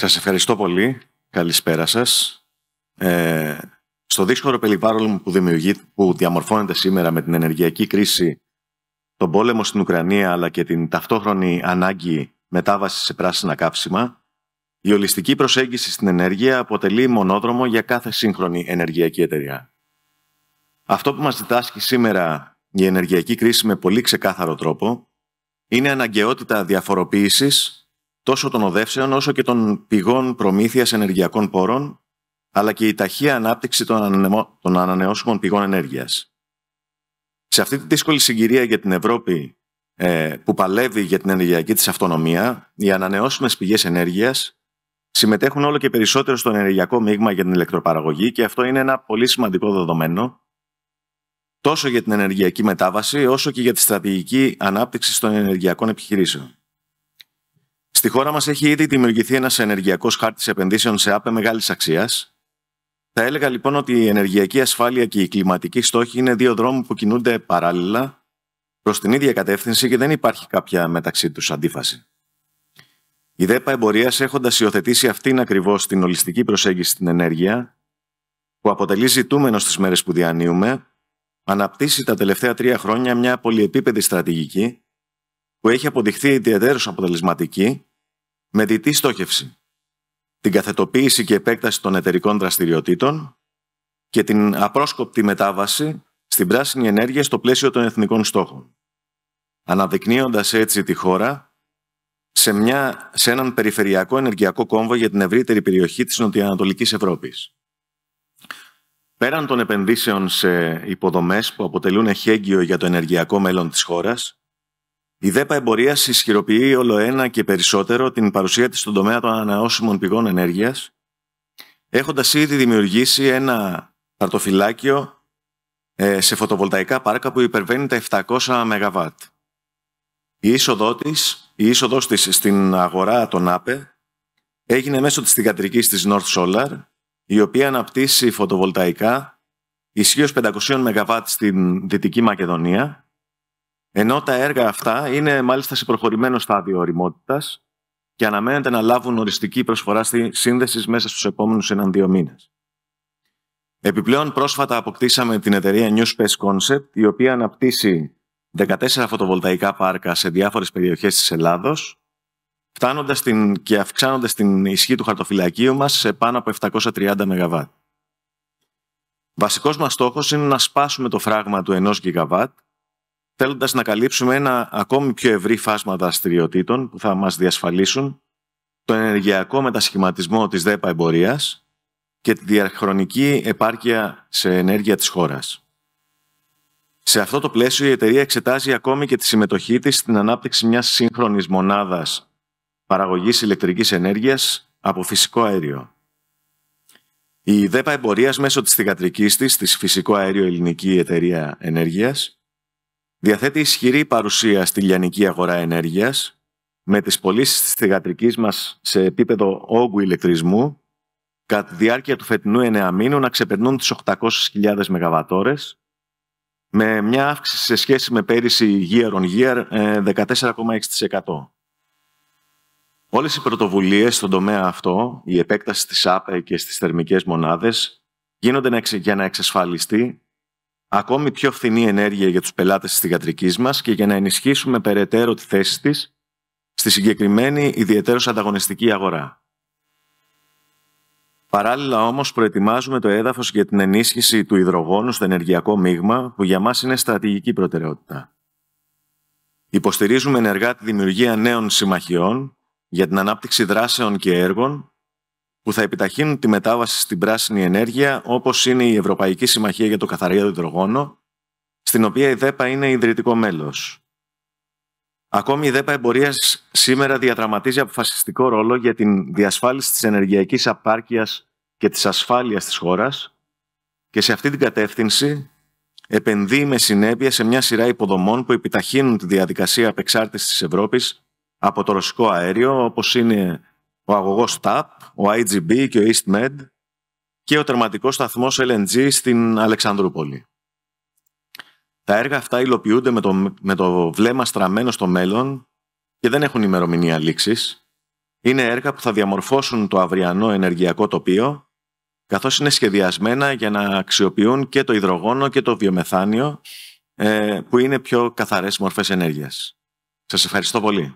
Σας ευχαριστώ πολύ. Καλησπέρα σας. Ε, στο δύσκολο περιβάλλον που, που διαμορφώνεται σήμερα με την ενεργειακή κρίση, τον πόλεμο στην Ουκρανία αλλά και την ταυτόχρονη ανάγκη μετάβασης σε πράσινα καύσιμα, η ολιστική προσέγγιση στην ενέργεια αποτελεί μονόδρομο για κάθε σύγχρονη ενεργειακή εταιρεία. Αυτό που μας διτάσκει σήμερα η ενεργειακή κρίση με πολύ ξεκάθαρο τρόπο είναι αναγκαιότητα διαφοροποίησης τόσο των οδεύσεων όσο και των πηγών προμήθειας ενεργειακών πόρων, αλλά και η ταχεία ανάπτυξη των ανανεώσιμων πηγών ενέργειας. Σε αυτή τη δύσκολη συγκυρία για την Ευρώπη ε, που παλεύει για την ενεργειακή της αυτονομία, οι ανανεώσιμες πηγές ενέργειας συμμετέχουν όλο και περισσότερο στο ενεργειακό μείγμα για την ηλεκτροπαραγωγή και αυτό είναι ένα πολύ σημαντικό δεδομένο τόσο για την ενεργειακή μετάβαση όσο και για τη στρατηγική ανάπτυξη των ενεργειακών επιχειρήσεων. Στη χώρα μας έχει ήδη δημιουργηθεί ένας ενεργειακός χάρτης επενδύσεων σε ΑΠΕ μεγάλης αξίας. Θα έλεγα λοιπόν ότι η ενεργειακή ασφάλεια και η κλιματική στόχη είναι δύο δρόμοι που κινούνται παράλληλα προς την ίδια κατεύθυνση και δεν υπάρχει κάποια μεταξύ τους αντίφαση. Η ΔΕΠΑ Εμπορίας έχοντας υιοθετήσει αυτήν ακριβώς την ολιστική προσέγγιση στην ενέργεια, που αποτελεί ζητούμενο στις μέρες που διανύουμε, αναπτύσσει τα τελευταία τρία χρόνια μια πολυεπίπεδη στρατηγική που έχει αποδειχθεί ιδιαίτερως αποτελεσματική με διτή στόχευση, την καθετοποίηση και επέκταση των εταιρικών δραστηριοτήτων και την απρόσκοπτη μετάβαση στην πράσινη ενέργεια στο πλαίσιο των εθνικών στόχων, αναδεικνύοντας έτσι τη χώρα σε, μια, σε έναν περιφερειακό ενεργειακό κόμβο για την ευρύτερη περιοχή της Νοτιοανατολικής Ευρώπης. Πέραν των επενδύσεων σε υποδομές που αποτελούν εχέγγυο για το ενεργειακό μέλλον της χώρας, η ΔΕΠΑ Εμπορίας ισχυροποιεί όλο ένα και περισσότερο την παρουσία της στον τομέα των ανανεώσιμων πηγών ενέργειας, έχοντας ήδη δημιουργήσει ένα παρτοφυλάκιο ε, σε φωτοβολταϊκά πάρκα που υπερβαίνει τα 700 ΜΒ. Η είσοδό η είσοδος της στην αγορά των ΑΠΕ έγινε μέσω της θηγατρικής της North Solar, η οποία αναπτύσσει φωτοβολταϊκά ισχύως 500 ΜΒ στην Δυτική Μακεδονία ενώ τα έργα αυτά είναι μάλιστα σε προχωρημένο στάδιο οριμότητας και αναμένεται να λάβουν οριστική προσφορά στη σύνδεσης μέσα στους επόμενους έναν-δύο μήνες. Επιπλέον, πρόσφατα αποκτήσαμε την εταιρεία New Space Concept, η οποία αναπτύσσει 14 φωτοβολταϊκά πάρκα σε διάφορες περιοχές της Ελλάδος, φτάνοντας και αυξάνοντας την ισχύ του χαρτοφυλακίου μας σε πάνω από 730 ΜΒ. Βασικός μας στόχος είναι να σπάσουμε το φράγμα του 1 ΓΒ θέλοντας να καλύψουμε ένα ακόμη πιο ευρύ φάσμα δραστηριοτήτων που θα μας διασφαλίσουν τον ενεργειακό μετασχηματισμό της ΔΕΠΑ εμπορίας και τη διαχρονική επάρκεια σε ενέργεια της χώρας. Σε αυτό το πλαίσιο η εταιρεία εξετάζει ακόμη και τη συμμετοχή της στην ανάπτυξη μιας σύγχρονης μονάδας παραγωγής ηλεκτρικής ενέργειας από φυσικό αέριο. Η ΔΕΠΑ Εμπορίας μέσω της θηγατρικής της, της Φυσικό Αέριο Ελληνική Εταιρεία ενέργειας, Διαθέτει ισχυρή παρουσία στη λιανική αγορά ενέργειας, με τις πωλήσεις της θηγατρικής μας σε επίπεδο όγκου ηλεκτρισμού, κατά τη διάρκεια του φετινού μήνου να ξεπερνούν τις 800.000 ΜΒ, με μια αύξηση σε σχέση με πέρυσι year on year 14,6%. Ε, Όλες οι πρωτοβουλίες στον τομέα αυτό, η επέκταση της ΑΠΕ και στις θερμικές μονάδες, γίνονται για να εξασφαλιστεί ακόμη πιο φθηνή ενέργεια για τους πελάτες της θηγατρικής μας και για να ενισχύσουμε περαιτέρω τη θέση της στη συγκεκριμένη ιδιαίτερως ανταγωνιστική αγορά. Παράλληλα όμως προετοιμάζουμε το έδαφος για την ενίσχυση του υδρογόνου στο ενεργειακό μείγμα που για μας είναι στρατηγική προτεραιότητα. Υποστηρίζουμε ενεργά τη δημιουργία νέων συμμαχιών για την ανάπτυξη δράσεων και έργων που θα επιταχύνουν τη μετάβαση στην πράσινη ενέργεια, όπως είναι η Ευρωπαϊκή Συμμαχία για το Καθαρίο Υδρογόνο, στην οποία η ΔΕΠΑ είναι ιδρυτικό μέλος. Ακόμη η ΔΕΠΑ Εμπορίας σήμερα διαδραματίζει αποφασιστικό ρόλο για την διασφάλιση της ενεργειακής απάρκειας και της ασφάλειας της χώρας και σε αυτή την κατεύθυνση επενδύει με συνέπεια σε μια σειρά υποδομών που επιταχύνουν τη διαδικασία απεξάρτησης της Ευρώπης από το ρωσικό αέριο, όπως είναι ο αγωγός TAP, ο IGB και ο EastMed και ο τερματικός σταθμός LNG στην Αλεξανδρούπολη. Τα έργα αυτά υλοποιούνται με το, με το βλέμμα στραμμένο στο μέλλον και δεν έχουν ημερομηνία λήξης. Είναι έργα που θα διαμορφώσουν το αυριανό ενεργειακό τοπίο καθώς είναι σχεδιασμένα για να αξιοποιούν και το υδρογόνο και το βιομεθάνιο ε, που είναι πιο καθαρές μορφές ενέργειας. Σας ευχαριστώ πολύ.